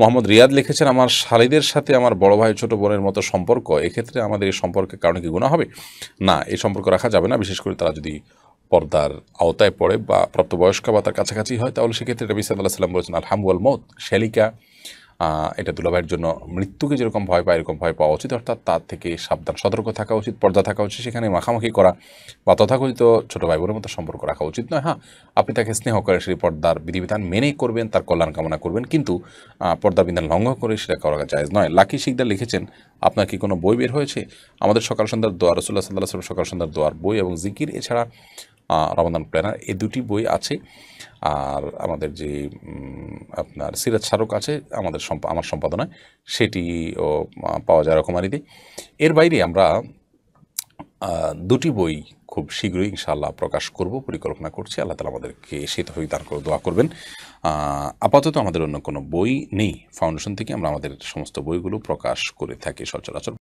মোহাম্মদ রিয়াদ লিখেছেন আমার শালিদের সাথে আমার বড় ভাই ছোট বোনের মতো সম্পর্ক এক্ষেত্রে আমাদের এই সম্পর্কের কারণে কি গুণা হবে না এই সম্পর্ক রাখা যাবে না বিশেষ করে তারা যদি পর্দার আওতায় পড়ে বা প্রাপ্তবয়স্ক বা তার কাছাকাছি হয় তাহলে সেক্ষেত্রে নবী সাল্লাহ সাল্লাম বলেছেন আলহামুয়াল মত শ্যালিকা এটা দুলাভাইয়ের জন্য মৃত্যুকে যেরকম ভয় পায় এরকম ভয় পাওয়া উচিত অর্থাৎ তার থেকে সাবধান সতর্ক থাকা উচিত পর্দা থাকা উচিত সেখানে মাখামাখি করা বা তথাকথিত ছোটো ভাই বোনের মতো সম্পর্ক রাখা উচিত নয় হ্যাঁ আপনি তাকে স্নেহ করে সেই পর্দার বিধিবিধান মেনেই করবেন তার কল্যাণ কামনা করবেন কিন্তু পর্দা বিধান লঙ্ঘন করে সেটা করা যায় নয় লাকি শিকদার লিখেছেন আপনার কি কোনো বই বের হয়েছে আমাদের সকাল সন্ধ্যার দোয়ার রসুল্লাহ সাল্লাহ সকাল সন্ধ্যার দোয়ার বই এবং জিকির এছাড়া রমাদান প্ল্যানার এই দুটি বই আছে আর আমাদের যে আপনার সিরাজ স্মারক আছে আমাদের সম্প আমার সম্পাদনায় সেটিও পাওয়া যায় রকমারিতে এর বাইরে আমরা দুটি বই খুব শীঘ্রই ইনশাআল্লাহ প্রকাশ করব পরিকল্পনা করছি আল্লাহ তালা আমাদেরকে সেই তফিক দান করে দোয়া করবেন আপাতত আমাদের অন্য কোনো বই নেই ফাউন্ডেশন থেকে আমরা আমাদের সমস্ত বইগুলো প্রকাশ করে থাকি সচরাচর